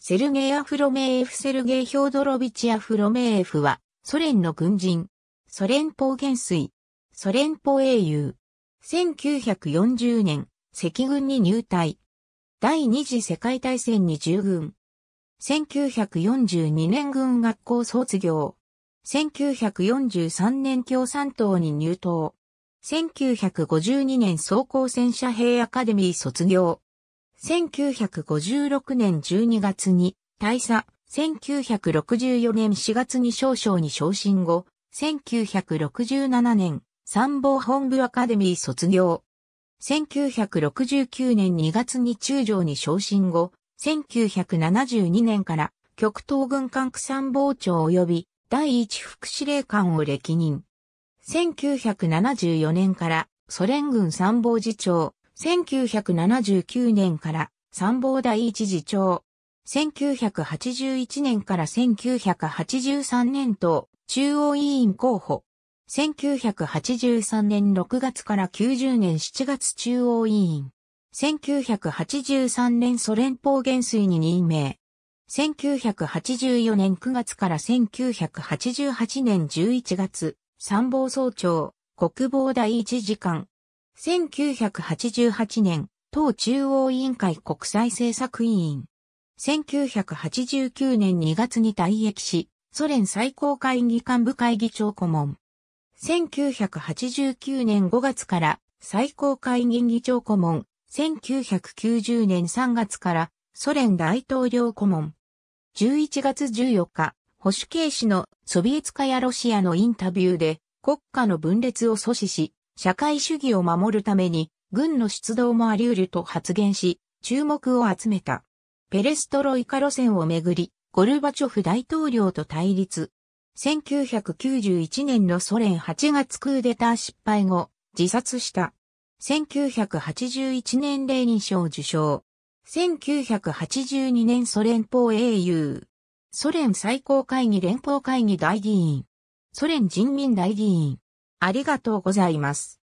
セルゲイ・アフロメーフ・セルゲイ・ヒョードロビチ・アフロメーフは、ソ連の軍人、ソ連邦元帥、ソ連邦英雄。1940年、赤軍に入隊。第二次世界大戦に従軍。1942年軍学校卒業。1943年共産党に入党。1952年総合戦車兵アカデミー卒業。1956年12月に大佐、1964年4月に少将に昇進後、1967年参謀本部アカデミー卒業。1969年2月に中将に昇進後、1972年から極東軍管区参謀長及び第一副司令官を歴任。1974年からソ連軍参謀次長、1979年から参謀第一次長。1981年から1983年と中央委員候補。1983年6月から90年7月中央委員。1983年ソ連邦元帥に任命。1984年9月から1988年11月、参謀総長、国防第一次官、1988年、党中央委員会国際政策委員。1989年2月に退役し、ソ連最高会議幹部会議長顧問。1989年5月から最高会議議長顧問。1990年3月からソ連大統領顧問。11月14日、保守系氏のソビエツカやロシアのインタビューで国家の分裂を阻止し、社会主義を守るために軍の出動もあり得ると発言し、注目を集めた。ペレストロイカ路線をめぐり、ゴルバチョフ大統領と対立。1991年のソ連8月クーデター失敗後、自殺した。1981年レーニン賞受賞。1982年ソ連邦英雄。ソ連最高会議連邦会議大議員。ソ連人民大議員。ありがとうございます。